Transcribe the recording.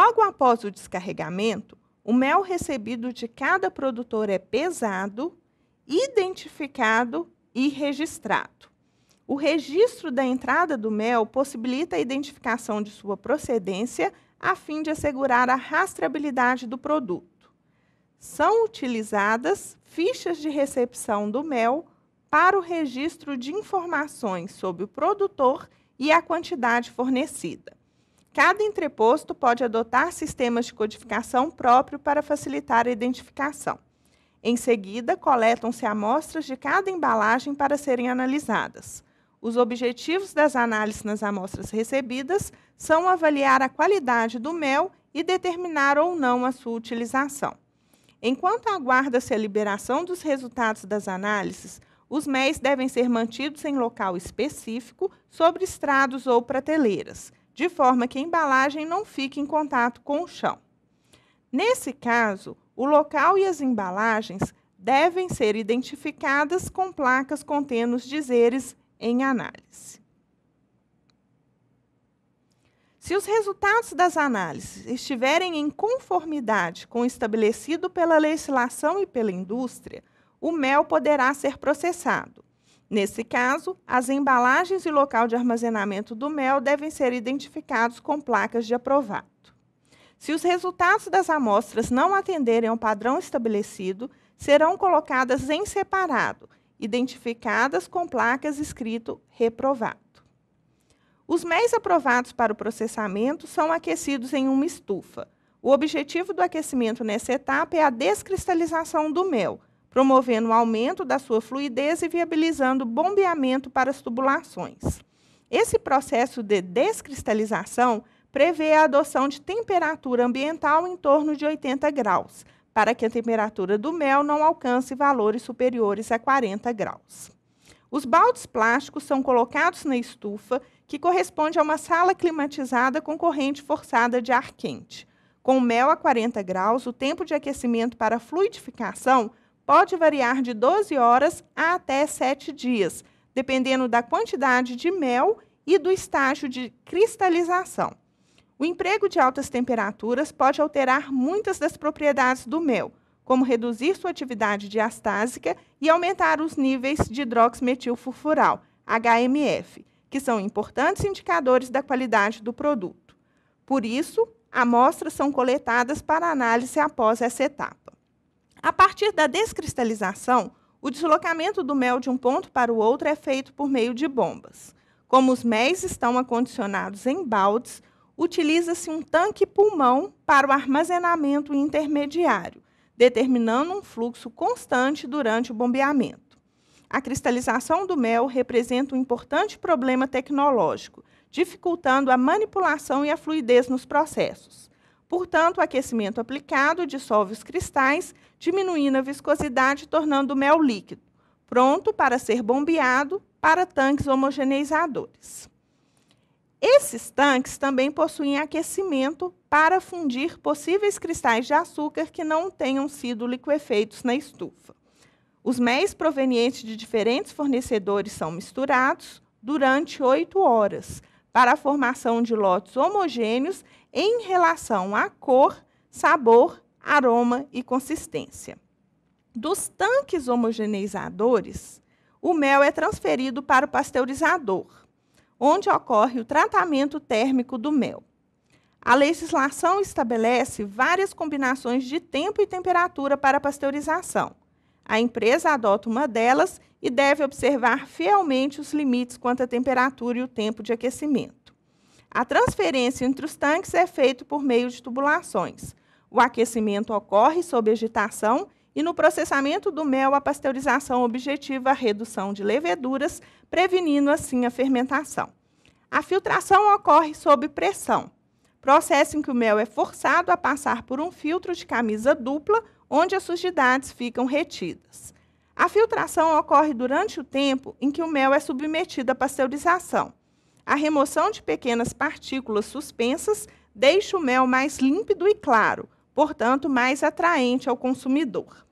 Logo após o descarregamento, o mel recebido de cada produtor é pesado, identificado e registrado. O registro da entrada do mel possibilita a identificação de sua procedência a fim de assegurar a rastreabilidade do produto. São utilizadas fichas de recepção do mel para o registro de informações sobre o produtor e a quantidade fornecida. Cada entreposto pode adotar sistemas de codificação próprio para facilitar a identificação. Em seguida, coletam-se amostras de cada embalagem para serem analisadas. Os objetivos das análises nas amostras recebidas são avaliar a qualidade do mel e determinar ou não a sua utilização. Enquanto aguarda-se a liberação dos resultados das análises, os MEIs devem ser mantidos em local específico, sobre estrados ou prateleiras, de forma que a embalagem não fique em contato com o chão. Nesse caso, o local e as embalagens devem ser identificadas com placas contendo os dizeres em análise. Se os resultados das análises estiverem em conformidade com o estabelecido pela legislação e pela indústria, o mel poderá ser processado. Nesse caso, as embalagens e local de armazenamento do mel devem ser identificados com placas de aprovado. Se os resultados das amostras não atenderem ao padrão estabelecido, serão colocadas em separado, identificadas com placas escrito reprovado. Os meios aprovados para o processamento são aquecidos em uma estufa. O objetivo do aquecimento nessa etapa é a descristalização do mel, promovendo o aumento da sua fluidez e viabilizando bombeamento para as tubulações. Esse processo de descristalização prevê a adoção de temperatura ambiental em torno de 80 graus, para que a temperatura do mel não alcance valores superiores a 40 graus. Os baldes plásticos são colocados na estufa, que corresponde a uma sala climatizada com corrente forçada de ar quente. Com o mel a 40 graus, o tempo de aquecimento para fluidificação pode variar de 12 horas a até 7 dias, dependendo da quantidade de mel e do estágio de cristalização. O emprego de altas temperaturas pode alterar muitas das propriedades do mel, como reduzir sua atividade diastásica e aumentar os níveis de hidroximetilfurfural, HMF, que são importantes indicadores da qualidade do produto. Por isso, amostras são coletadas para análise após essa etapa partir da descristalização, o deslocamento do mel de um ponto para o outro é feito por meio de bombas. Como os méis estão acondicionados em baldes, utiliza-se um tanque pulmão para o armazenamento intermediário, determinando um fluxo constante durante o bombeamento. A cristalização do mel representa um importante problema tecnológico, dificultando a manipulação e a fluidez nos processos. Portanto, o aquecimento aplicado dissolve os cristais, diminuindo a viscosidade, tornando o mel líquido, pronto para ser bombeado para tanques homogeneizadores. Esses tanques também possuem aquecimento para fundir possíveis cristais de açúcar que não tenham sido liquefeitos na estufa. Os méis provenientes de diferentes fornecedores são misturados durante oito horas, para a formação de lotes homogêneos em relação à cor, sabor, aroma e consistência. Dos tanques homogeneizadores, o mel é transferido para o pasteurizador, onde ocorre o tratamento térmico do mel. A legislação estabelece várias combinações de tempo e temperatura para pasteurização. A empresa adota uma delas e deve observar fielmente os limites quanto à temperatura e o tempo de aquecimento. A transferência entre os tanques é feita por meio de tubulações. O aquecimento ocorre sob agitação e no processamento do mel a pasteurização objetiva a redução de leveduras, prevenindo assim a fermentação. A filtração ocorre sob pressão, processo em que o mel é forçado a passar por um filtro de camisa dupla, onde as sujidades ficam retidas. A filtração ocorre durante o tempo em que o mel é submetido à pasteurização. A remoção de pequenas partículas suspensas deixa o mel mais límpido e claro, portanto, mais atraente ao consumidor.